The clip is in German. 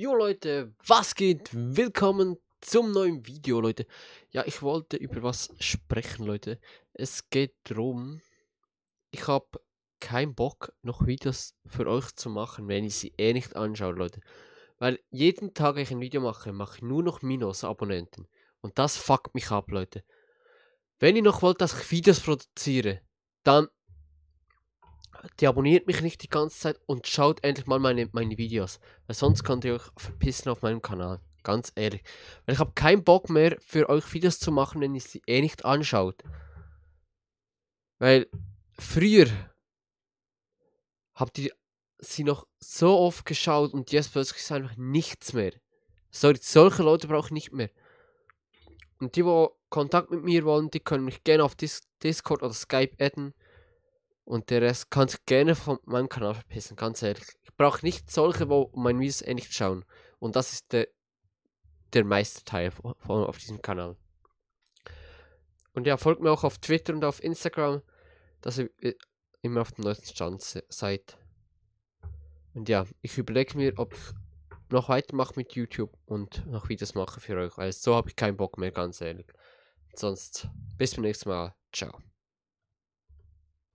Jo Leute, was geht? Willkommen zum neuen Video, Leute. Ja, ich wollte über was sprechen, Leute. Es geht darum, ich habe keinen Bock, noch Videos für euch zu machen, wenn ich sie eh nicht anschaue, Leute. Weil jeden Tag, wenn ich ein Video mache, mache ich nur noch Minus-Abonnenten. Und das fuckt mich ab, Leute. Wenn ihr noch wollt, dass ich Videos produziere, dann die abonniert mich nicht die ganze Zeit und schaut endlich mal meine, meine Videos. Weil sonst könnt ihr euch verpissen auf meinem Kanal. Ganz ehrlich. Weil ich habe keinen Bock mehr für euch Videos zu machen, wenn ihr sie eh nicht anschaut. Weil früher habt ihr sie noch so oft geschaut und jetzt plötzlich ist einfach nichts mehr. Sorry, solche Leute brauche ich nicht mehr. Und die, die Kontakt mit mir wollen, die können mich gerne auf Dis Discord oder Skype adden. Und der Rest kann sich gerne von meinem Kanal verpissen, ganz ehrlich. Ich brauche nicht solche, wo mein Videos eh nicht schauen. Und das ist der, der meiste Teil von, von, auf diesem Kanal. Und ja, folgt mir auch auf Twitter und auf Instagram, dass ihr äh, immer auf dem neuesten Stand se seid. Und ja, ich überlege mir, ob ich noch weitermache mit YouTube und noch Videos mache für euch. Also so habe ich keinen Bock mehr, ganz ehrlich. Sonst bis zum nächsten Mal. Ciao.